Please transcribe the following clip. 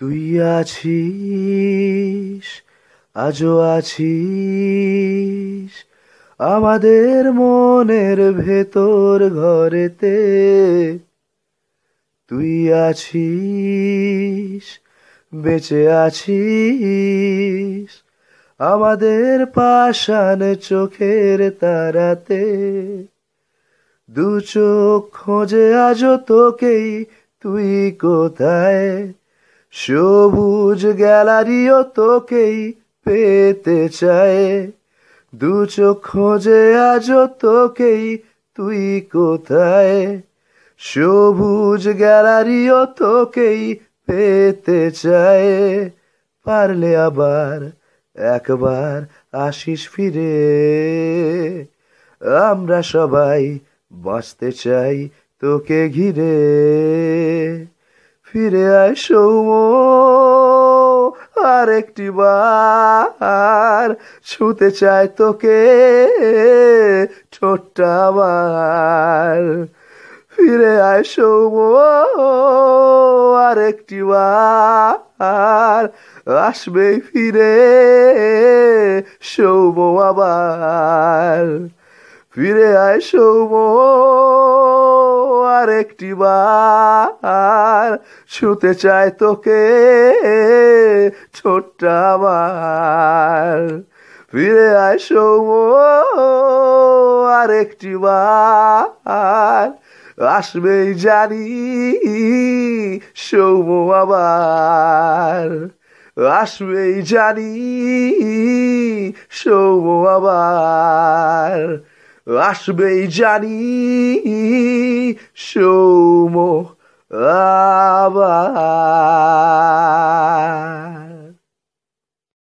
তুই আছিস আজও আছিস আমাদের মনের ভেতর ঘরেতে তুই আছিস বেঁচে আছিস আমাদের পাশান চোখের তারাতে দু চোখ খোঁজে আজও তোকেই তুই কোথায় সবুজ গ্যালারিও তোকেই পেতে চায় দু চোখ খোঁজে আজ তোকেই তুই কোথায় সবুজ গ্যালারিও তোকেই পেতে চায় পারলে আবার একবার আসিস ফিরে আমরা সবাই বাঁচতে চাই তোকে ঘিরে ফিরে আসো আরেকটি বার ছুতে চায় তোকে ছোট্ট আমার ফিরে আসো আরেকটি বার আসবে ফিরে শোবো আবার ফিরে আসো আরেকটি বার আমার শুতে চায় তোকে ছোট্ট আমার ফিরে আয় সৌম আর একটি বার আসবেই জানি সৌম আবার আসবেই জানি সৌম আবার আসবেই জানি সৌম 啊不！